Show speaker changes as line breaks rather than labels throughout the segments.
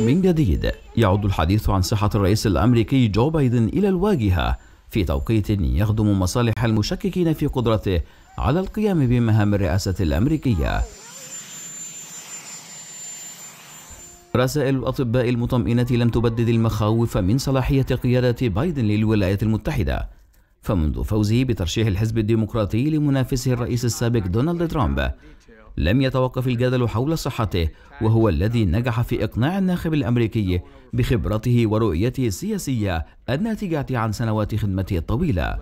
من جديد يعود الحديث عن صحة الرئيس الأمريكي جو بايدن إلى الواجهة في توقيت يخدم مصالح المشككين في قدرته على القيام بمهام الرئاسة الأمريكية رسائل الأطباء المطمئنة لم تبدد المخاوف من صلاحية قيادة بايدن للولايات المتحدة فمنذ فوزه بترشيح الحزب الديمقراطي لمنافسه الرئيس السابق دونالد ترامب لم يتوقف الجدل حول صحته وهو الذي نجح في إقناع الناخب الأمريكي بخبرته ورؤيته السياسية الناتجة عن سنوات خدمته الطويلة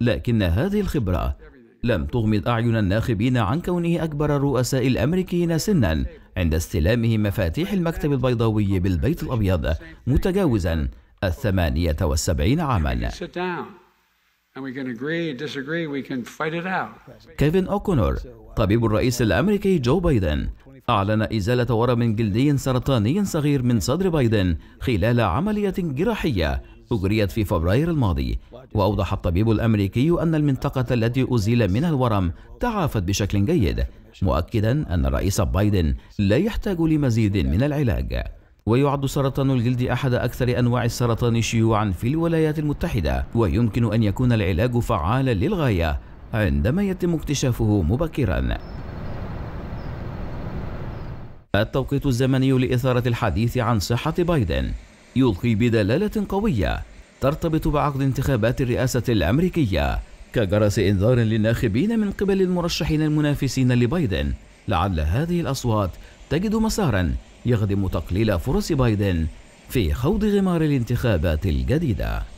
لكن هذه الخبرة لم تغمض أعين الناخبين عن كونه أكبر الرؤساء الأمريكيين سنا عند استلامه مفاتيح المكتب البيضاوي بالبيت الأبيض متجاوزا الثمانية والسبعين عاماً كيفن أوكونور طبيب الرئيس الأمريكي جو بايدن أعلن إزالة ورم جلدي سرطاني صغير من صدر بايدن خلال عملية جراحية أجريت في فبراير الماضي وأوضح الطبيب الأمريكي أن المنطقة التي أزيل منها الورم تعافت بشكل جيد مؤكدا أن الرئيس بايدن لا يحتاج لمزيد من العلاج ويعد سرطان الجلد أحد أكثر أنواع السرطان شيوعا في الولايات المتحدة ويمكن أن يكون العلاج فعالا للغاية عندما يتم اكتشافه مبكرا التوقيت الزمني لإثارة الحديث عن صحة بايدن يلقي بدلالة قوية ترتبط بعقد انتخابات الرئاسة الأمريكية كجرس إنذار للناخبين من قبل المرشحين المنافسين لبايدن لعل هذه الأصوات تجد مسارا يخدم تقليل فرص بايدن في خوض غمار الانتخابات الجديده